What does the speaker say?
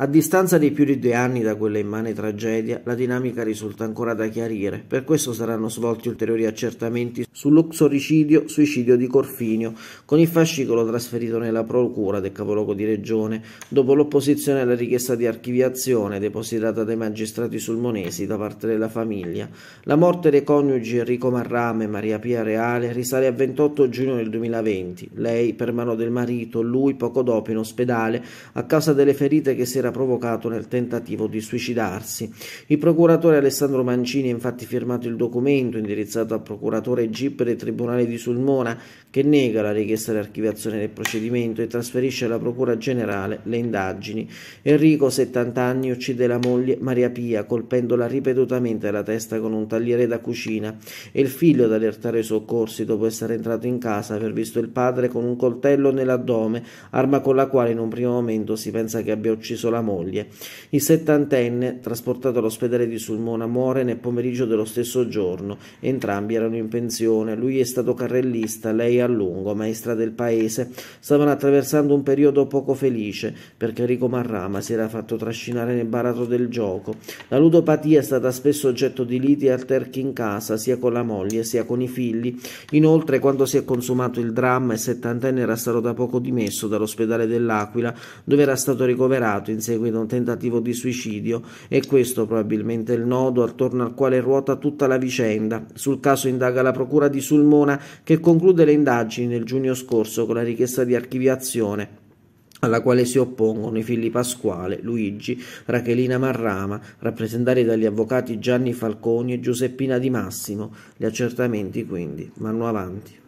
A distanza di più di due anni da quella immane tragedia, la dinamica risulta ancora da chiarire. Per questo saranno svolti ulteriori accertamenti sull'uxoricidio-suicidio di Corfinio, con il fascicolo trasferito nella procura del capoluogo di regione, dopo l'opposizione alla richiesta di archiviazione depositata dai magistrati sulmonesi da parte della famiglia. La morte dei coniugi Enrico Marrame e Maria Pia Reale risale a 28 giugno del 2020. Lei, per mano del marito, lui poco dopo in ospedale, a causa delle ferite che si era era provocato nel tentativo di suicidarsi. Il procuratore Alessandro Mancini ha infatti firmato il documento indirizzato al procuratore GIP del Tribunale di Sulmona che nega la richiesta di archiviazione del procedimento e trasferisce alla Procura Generale le indagini. Enrico, 70 anni, uccide la moglie Maria Pia colpendola ripetutamente alla testa con un tagliere da cucina e il figlio ad allertare i soccorsi dopo essere entrato in casa aver visto il padre con un coltello nell'addome, arma con la quale in un primo momento si pensa che abbia ucciso la la moglie. Il settantenne, trasportato all'ospedale di Sulmona, muore nel pomeriggio dello stesso giorno. Entrambi erano in pensione. Lui è stato carrellista, lei a lungo, maestra del paese. Stavano attraversando un periodo poco felice perché Enrico Marrama si era fatto trascinare nel baratro del gioco. La ludopatia è stata spesso oggetto di liti e alterchi in casa, sia con la moglie sia con i figli. Inoltre, quando si è consumato il dramma, il settantenne era stato da poco dimesso dall'ospedale dell'Aquila, dove era stato ricoverato insieme seguito a un tentativo di suicidio e questo probabilmente è il nodo attorno al quale ruota tutta la vicenda. Sul caso indaga la procura di Sulmona che conclude le indagini nel giugno scorso con la richiesta di archiviazione alla quale si oppongono i figli Pasquale, Luigi, Rachelina Marrama, rappresentati dagli avvocati Gianni Falconi e Giuseppina Di Massimo. Gli accertamenti quindi vanno avanti.